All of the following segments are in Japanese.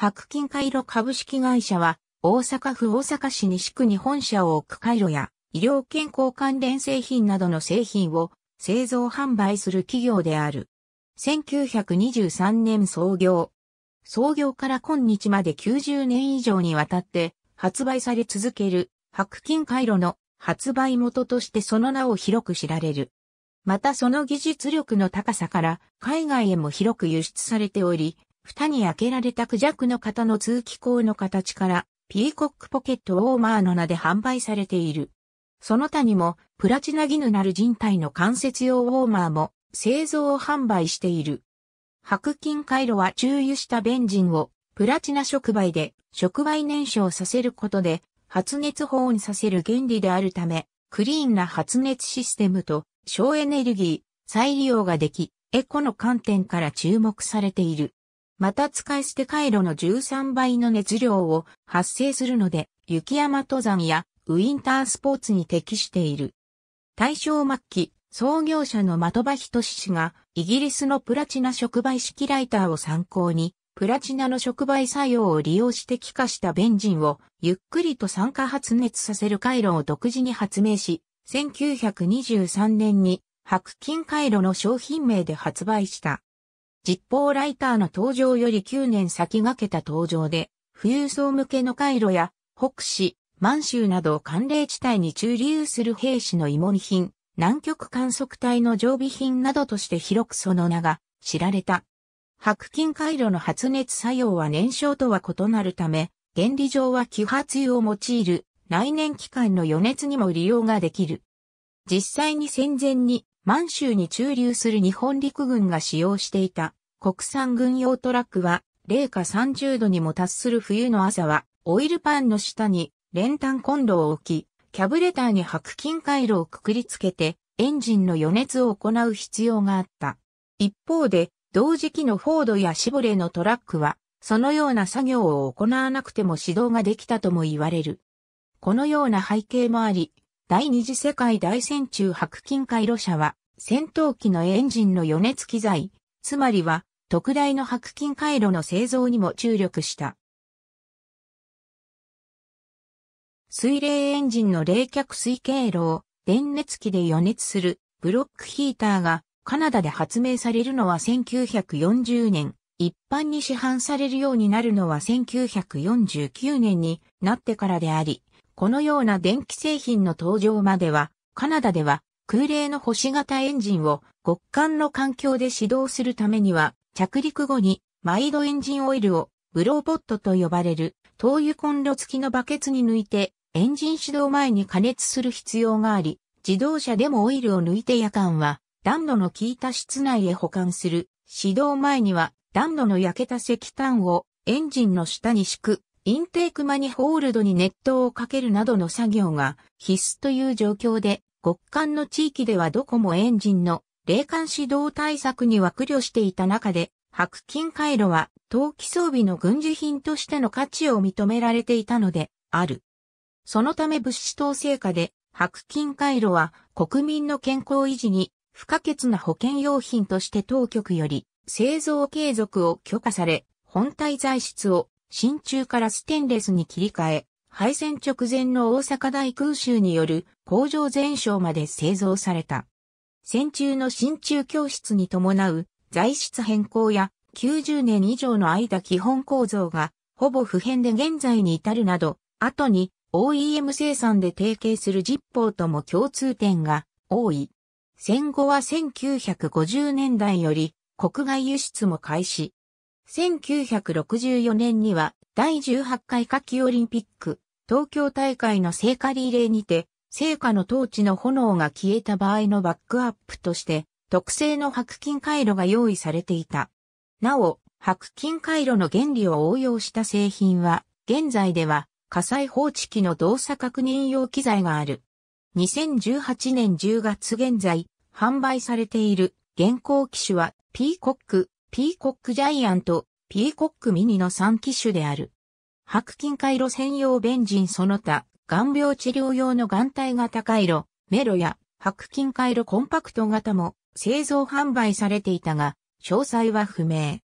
白金回路株式会社は、大阪府大阪市西区に本社を置く回路や、医療健康関連製品などの製品を製造販売する企業である。1923年創業。創業から今日まで90年以上にわたって発売され続ける白金回路の発売元としてその名を広く知られる。またその技術力の高さから海外へも広く輸出されており、蓋に開けられたクジャクの型の通気口の形から、ピーコックポケットウォーマーの名で販売されている。その他にも、プラチナギヌなる人体の関節用ウォーマーも製造を販売している。白金回路は注油したベンジンをプラチナ触媒で触媒燃焼させることで発熱保温させる原理であるため、クリーンな発熱システムと省エネルギー、再利用ができ、エコの観点から注目されている。また使い捨て回路の13倍の熱量を発生するので、雪山登山やウィンタースポーツに適している。大正末期、創業者の的場仁氏が、イギリスのプラチナ触媒式ライターを参考に、プラチナの触媒作用を利用して気化したベンジンを、ゆっくりと酸化発熱させる回路を独自に発明し、1923年に白金回路の商品名で発売した。実報ライターの登場より9年先駆けた登場で、富裕層向けの回路や、北市、満州など寒冷地帯に駐留する兵士の芋煮品、南極観測隊の常備品などとして広くその名が知られた。白金回路の発熱作用は燃焼とは異なるため、原理上は揮発油を用いる内燃機関の余熱にも利用ができる。実際に戦前に満州に駐留する日本陸軍が使用していた国産軍用トラックは、零下30度にも達する冬の朝は、オイルパンの下に練炭コンロを置き、キャブレターに白金回路をくくりつけて、エンジンの余熱を行う必要があった。一方で、同時期のフォードやシボレーのトラックは、そのような作業を行わなくても指導ができたとも言われる。このような背景もあり、第二次世界大戦中白金回路車は、戦闘機のエンジンの余熱機材、つまりは特大の白金回路の製造にも注力した。水冷エンジンの冷却水経路を電熱器で予熱するブロックヒーターがカナダで発明されるのは1940年、一般に市販されるようになるのは1949年になってからであり、このような電気製品の登場までは、カナダでは空冷の星型エンジンを極寒の環境で始動するためには着陸後に毎度エンジンオイルをブローポットと呼ばれる灯油コンロ付きのバケツに抜いてエンジン始動前に加熱する必要があり、自動車でもオイルを抜いて夜間は暖炉の効いた室内へ保管する。始動前には暖炉の焼けた石炭をエンジンの下に敷く、インテークマニホールドに熱湯をかけるなどの作業が必須という状況で、極寒の地域ではどこもエンジンの霊感指導対策には苦慮していた中で、白金回路は、冬季装備の軍需品としての価値を認められていたので、ある。そのため物資統制下で、白金回路は国民の健康維持に不可欠な保険用品として当局より製造継続を許可され、本体材質を真鍮からステンレスに切り替え、敗戦直前の大阪大空襲による工場全焼まで製造された。戦中の新中教室に伴う材質変更や90年以上の間基本構造がほぼ普遍で現在に至るなど、後に OEM 生産で提携する実法とも共通点が多い。戦後は1950年代より国外輸出も開始。1964年には第18回夏季オリンピック東京大会の聖火リレーにて聖火のーチの炎が消えた場合のバックアップとして、特製の白金回路が用意されていた。なお、白金回路の原理を応用した製品は、現在では火災放置機の動作確認用機材がある。2018年10月現在、販売されている現行機種は、ピーコック、ピーコックジャイアント、ピーコックミニの3機種である。白金回路専用ベンジンその他、眼病治療用の眼帯型回路、メロや白金回路コンパクト型も製造販売されていたが、詳細は不明。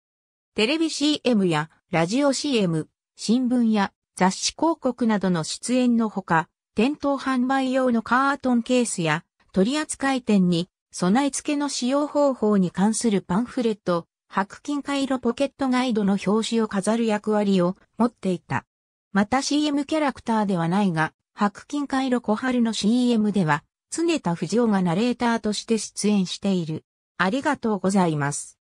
テレビ CM やラジオ CM、新聞や雑誌広告などの出演のほか、店頭販売用のカートンケースや取扱店に備え付けの使用方法に関するパンフレット、白金回路ポケットガイドの表紙を飾る役割を持っていた。また CM キャラクターではないが、白金回路小春の CM では、常田不二夫がナレーターとして出演している。ありがとうございます。